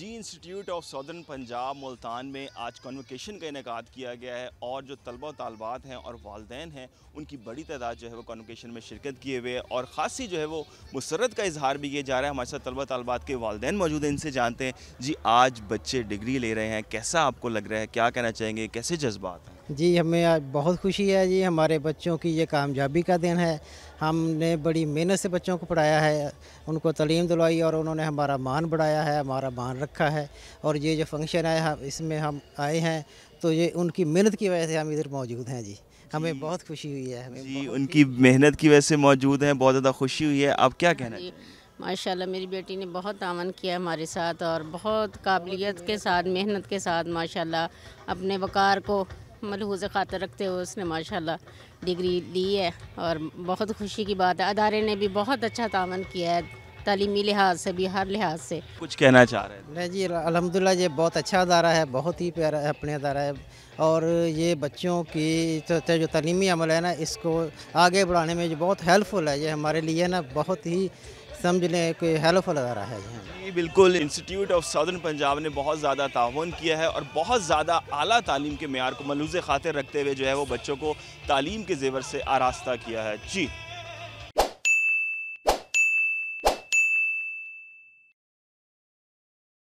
ji institute of southern Punjab Multan में आज convocation का इनका किया गया है और जो तलबा तलबात हैं और वालदेन हैं उनकी बड़ी तादाद जो है वो कन्वोकेशन में शिरकत किए हुए हैं और ख़ासी जो है वो मुसरत का इजहार भी किया जा रहा है हमारे साथ तलबा तलबात के वालदेन मौजूद हैं इनसे जानते हैं जी आज बच्चे डिग्री ले रहे हैं कैसा आपको लग रहा है क्या कहना चाहेंगे कैसे जज्बात हैं जी हमें आज बहुत खुशी है जी हमारे बच्चों की ये कामयाबी का दिन है हमने बड़ी मेहनत से बच्चों को पढ़ाया है उनको तलीम दिलवाई और उन्होंने हमारा मान बढ़ाया है हमारा मान रखा है और ये जो फंक्शन है हम इसमें हम आए हैं तो ये उनकी मेहनत की वजह से हम इधर मौजूद हैं जी हमें बहुत खुशी हुई है हमें जी उनकी मेहनत की वजह से मौजूद हैं बहुत ज़्यादा खुशी हुई है आप क्या कहना है मेरी बेटी ने बहुत आमन किया हमारे साथ और बहुत काबिलियत के साथ मेहनत के साथ माशाल्लाह अपने वक़ार को मलहूज ख़ातर रखते हुए उसने माशाल्लाह डिग्री ली है और बहुत खुशी की बात है अदारे ने भी बहुत अच्छा तावन किया है तालीमी लिहाज से भी हर लिहाज से कुछ कहना चाह रहे हैं नहीं जी अलहमदिल्ला ये बहुत अच्छा अदारा है बहुत ही प्यारा है अपने अदारा है और ये बच्चों की तो, तो जो तलीमी अमल है ना इसको आगे बढ़ाने में जो बहुत हेल्पफुल है ये हमारे लिए ना बहुत ही समझ लें कोई हेल्प लगा रहा है जी बिल्कुल इंस्टीट्यूट ऑफ सदर्न पंजाब ने बहुत ज़्यादा ताउन किया है और बहुत ज़्यादा अली तालीम के मैार को मलूज़ खातिर रखते हुए जो है वो बच्चों को तालीम के जेवर से आरास्ता किया है जी